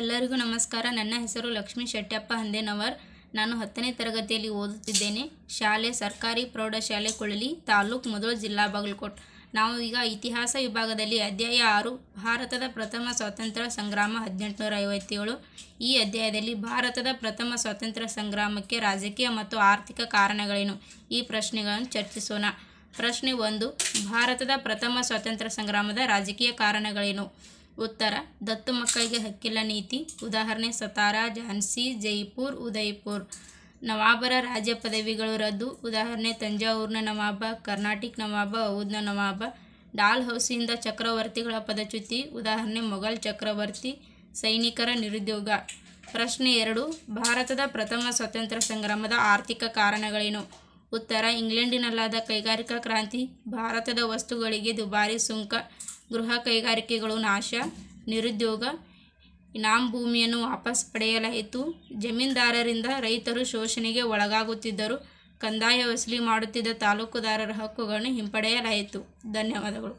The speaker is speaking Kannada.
ಎಲ್ಲರಿಗೂ ನಮಸ್ಕಾರ ನನ್ನ ಹೆಸರು ಲಕ್ಷ್ಮೀ ಶೆಟ್ಟಪ್ಪ ಹಂದೇನವರ್ ನಾನು ಹತ್ತನೇ ತರಗತಿಯಲ್ಲಿ ಓದುತ್ತಿದ್ದೇನೆ ಶಾಲೆ ಸರ್ಕಾರಿ ಪ್ರೌಢಶಾಲೆ ಕೊಳಲಿ ತಾಲೂಕು ಮೊದಲು ಜಿಲ್ಲಾ ಬಾಗಲಕೋಟ್ ನಾವು ಈಗ ಇತಿಹಾಸ ವಿಭಾಗದಲ್ಲಿ ಅಧ್ಯಾಯ ಆರು ಭಾರತದ ಪ್ರಥಮ ಸ್ವಾತಂತ್ರ್ಯ ಸಂಗ್ರಾಮ ಹದಿನೆಂಟುನೂರ ಐವತ್ತೇಳು ಈ ಅಧ್ಯಾಯದಲ್ಲಿ ಭಾರತದ ಪ್ರಥಮ ಸ್ವಾತಂತ್ರ್ಯ ಸಂಗ್ರಾಮಕ್ಕೆ ರಾಜಕೀಯ ಮತ್ತು ಆರ್ಥಿಕ ಕಾರಣಗಳೇನು ಈ ಪ್ರಶ್ನೆಗಳನ್ನು ಚರ್ಚಿಸೋಣ ಪ್ರಶ್ನೆ ಒಂದು ಭಾರತದ ಪ್ರಥಮ ಸ್ವಾತಂತ್ರ್ಯ ಸಂಗ್ರಾಮದ ರಾಜಕೀಯ ಕಾರಣಗಳೇನು ಉತ್ತರ ದತ್ತು ಮಕ್ಕಳಿಗೆ ಹಕ್ಕಿಲ್ಲ ನೀತಿ ಉದಾಹರಣೆ ಸತಾರಾ ಝಾನ್ಸಿ ಜೈಪುರ್ ಉದಯ್ಪುರ್ ನವಾಬರ ರಾಜ್ಯ ಪದವಿಗಳು ರದ್ದು ಉದಾಹರಣೆ ತಂಜಾವೂರ್ನ ನವಾಬ ಕರ್ನಾಟಕ ನವಾಬ ಔದ್ನ ನವಾಬ ಡಾಲ್ ಹೌಸಿಯಿಂದ ಚಕ್ರವರ್ತಿಗಳ ಪದಚ್ಯುತಿ ಉದಾಹರಣೆ ಮೊಘಲ್ ಚಕ್ರವರ್ತಿ ಸೈನಿಕರ ನಿರುದ್ಯೋಗ ಪ್ರಶ್ನೆ ಎರಡು ಭಾರತದ ಪ್ರಥಮ ಸ್ವಾತಂತ್ರ್ಯ ಸಂಗ್ರಾಮದ ಆರ್ಥಿಕ ಕಾರಣಗಳೇನು ಉತ್ತರ ಇಂಗ್ಲೆಂಡಿನಲ್ಲಾದ ಕೈಗಾರಿಕಾ ಕ್ರಾಂತಿ ಭಾರತದ ವಸ್ತುಗಳಿಗೆ ದುಬಾರಿ ಸುಂಕ ಗೃಹ ಕೈಗಾರಿಕೆಗಳು ನಾಶ ನಿರುದ್ಯೋಗ ಇನಾಮ್ ಭೂಮಿಯನ್ನು ವಾಪಸ್ ಪಡೆಯಲಾಯಿತು ಜಮೀನ್ದಾರರಿಂದ ರೈತರು ಶೋಷಣೆಗೆ ಒಳಗಾಗುತ್ತಿದ್ದರು ಕಂದಾಯ ವಸೂಲಿ ಮಾಡುತ್ತಿದ್ದ ತಾಲೂಕುದಾರರ ಹಕ್ಕುಗಳನ್ನು ಹಿಂಪಡೆಯಲಾಯಿತು ಧನ್ಯವಾದಗಳು